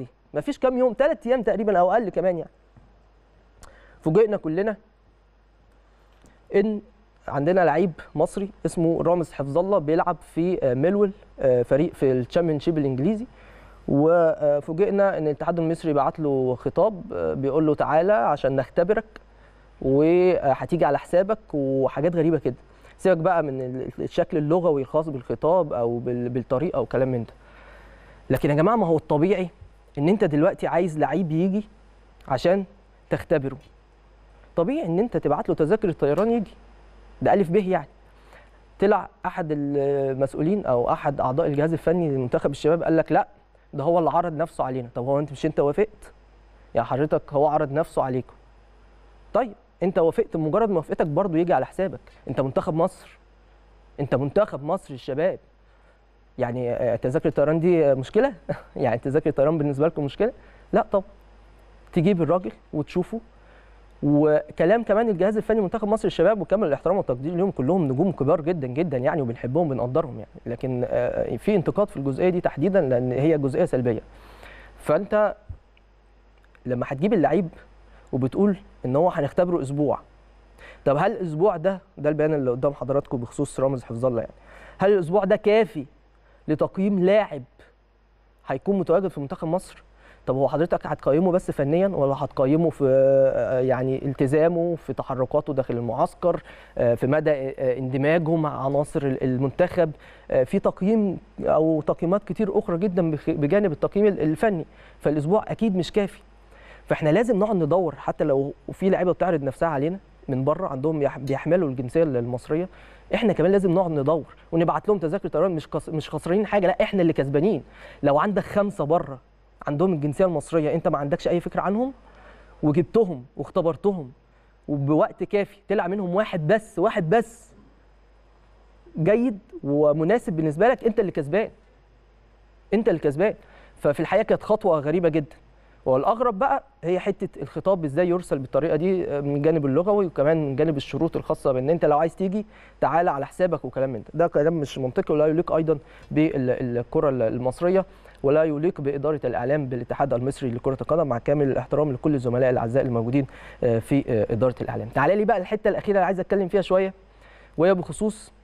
دي ما فيش كام يوم ثلاث ايام تقريبا او اقل كمان يعني فوجئنا كلنا ان عندنا لعيب مصري اسمه رامز حفظ الله بيلعب في آه، ميلول آه، فريق في الشامبيونشيب الانجليزي وفوجئنا ان الاتحاد المصري بعت له خطاب آه، بيقول له تعالى عشان نختبرك وهتيجي على حسابك وحاجات غريبه كده سيبك بقى من الشكل اللغوي الخاص بالخطاب او بالطريقه وكلام من ده لكن يا جماعه ما هو الطبيعي ان انت دلوقتي عايز لعيب يجي عشان تختبره طبيعي ان انت تبعت له تذاكر الطيران يجي ده الف ب يعني طلع احد المسؤولين او احد اعضاء الجهاز الفني لمنتخب الشباب قال لك لا ده هو اللي عرض نفسه علينا طب هو انت مش انت وافقت يا يعني حضرتك هو عرض نفسه عليكم طيب انت وافقت مجرد موافقتك برضه يجي على حسابك انت منتخب مصر انت منتخب مصر الشباب يعني آه، تذاكر الطيران دي مشكله يعني تذاكر الطيران بالنسبه لكم مشكله لا طبعا تجيب الراجل وتشوفه وكلام كمان الجهاز الفني منتخب مصر الشباب وكامل الاحترام والتقدير ليهم كلهم نجوم كبار جدا جدا يعني وبنحبهم وبنقدرهم يعني لكن آه، في انتقاد في الجزئيه دي تحديدا لان هي جزئيه سلبيه فانت لما هتجيب اللعيب وبتقول ان هو هنختبره اسبوع طب هل الاسبوع ده ده البيان اللي قدام حضراتكم بخصوص رامز حفظ الله يعني هل الاسبوع ده كافي لتقييم لاعب هيكون متواجد في منتخب مصر طب هو حضرتك هتقيمه بس فنيا ولا هتقيمه في يعني التزامه في تحركاته داخل المعسكر في مدى اندماجه مع عناصر المنتخب في تقييم او تقييمات كتير اخرى جدا بجانب التقييم الفني فالاسبوع اكيد مش كافي فاحنا لازم نقعد ندور حتى لو في لعيبه بتعرض نفسها علينا من بره عندهم بيحملوا الجنسيه المصريه احنا كمان لازم نقعد ندور ونبعت لهم تذاكر طيران مش مش خسرانين حاجه لا احنا اللي كسبانين لو عندك خمسه بره عندهم الجنسيه المصريه انت ما عندكش اي فكره عنهم وجبتهم واختبرتهم وبوقت كافي طلع منهم واحد بس واحد بس جيد ومناسب بالنسبه لك انت اللي كسبان انت اللي كسبان ففي الحقيقه كانت خطوه غريبه جدا والاغرب بقى هي حته الخطاب ازاي يرسل بالطريقه دي آه، من الجانب اللغوي وكمان من جانب الشروط الخاصه بان انت لو عايز تيجي تعالى على حسابك وكلام من ده ده كلام مش منطقي ولا يليق ايضا بالكره المصريه ولا يليق باداره الاعلام بالاتحاد المصري لكره القدم مع كامل الاحترام لكل الزملاء الاعزاء الموجودين آه، في آه، اداره الاعلام تعالى لي بقى الحته الاخيره اللي عايز اتكلم فيها شويه وهي بخصوص